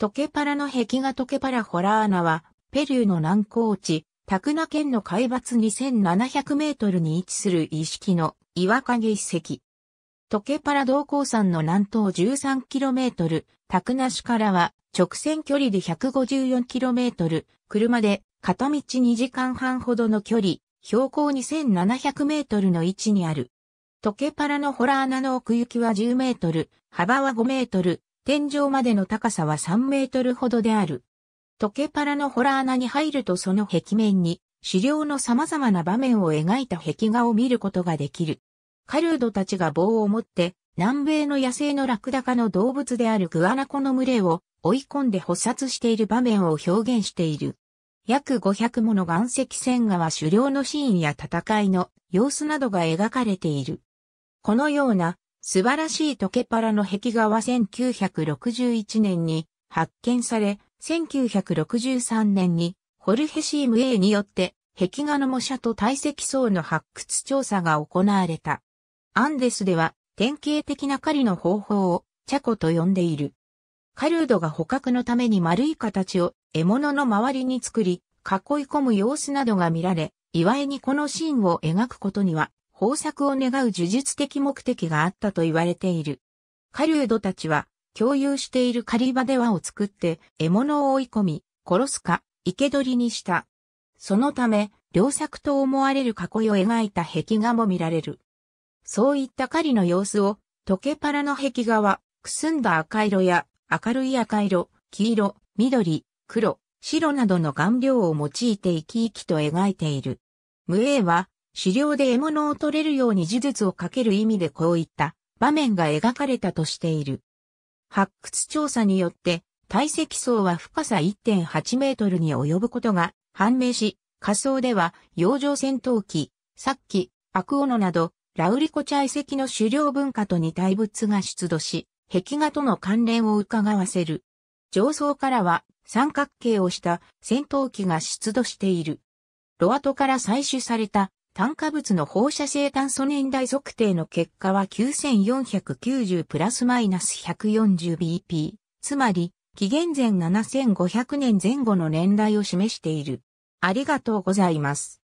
トケパラの壁画トケパラホラーナは、ペルーの南高地、タクナ県の海抜2700メートルに位置する意識の岩陰遺跡。トケパラ同鉱山の南東1 3トル、タクナ市からは直線距離で1 5 4トル、車で片道2時間半ほどの距離、標高2700メートルの位置にある。トケパラのホラー穴の奥行きは10メートル、幅は5メートル、天井までの高さは3メートルほどである。溶けパラの洞穴に入るとその壁面に、狩猟の様々な場面を描いた壁画を見ることができる。カルードたちが棒を持って、南米の野生のラクダ科の動物であるグアナコの群れを追い込んで捕殺している場面を表現している。約500もの岩石線画は狩猟のシーンや戦いの様子などが描かれている。このような素晴らしいトケパラの壁画は1961年に発見され、1963年にホルヘシーム A によって壁画の模写と堆積層の発掘調査が行われた。アンデスでは典型的な狩りの方法をチャコと呼んでいる。カルードが捕獲のために丸い形を獲物の周りに作り、囲い込む様子などが見られ、祝いにこのシーンを描くことには豊作を願う呪術的目的があったと言われている。狩人たちは共有している狩り場で輪を作って獲物を追い込み、殺すか、生け捕りにした。そのため、良作と思われる囲いを描いた壁画も見られる。そういった狩りの様子を、溶けパラの壁画は、くすんだ赤色や、明るい赤色、黄色、緑、黒、白などの顔料を用いて生き生きと描いている。無影は、狩猟で獲物を取れるように呪術をかける意味でこういった場面が描かれたとしている。発掘調査によって、堆積層は深さ1.8メートルに及ぶことが判明し、仮想では、洋上戦闘機、さっき、アクオノなど、ラウリコ茶遺跡の狩猟文化と似た遺物が出土し、壁画との関連を伺わせる。上層からは三角形をした戦闘機が出土している。ロアトから採取された炭化物の放射性炭素年代測定の結果は9490プラスマイナス 140BP、つまり、紀元前7500年前後の年代を示している。ありがとうございます。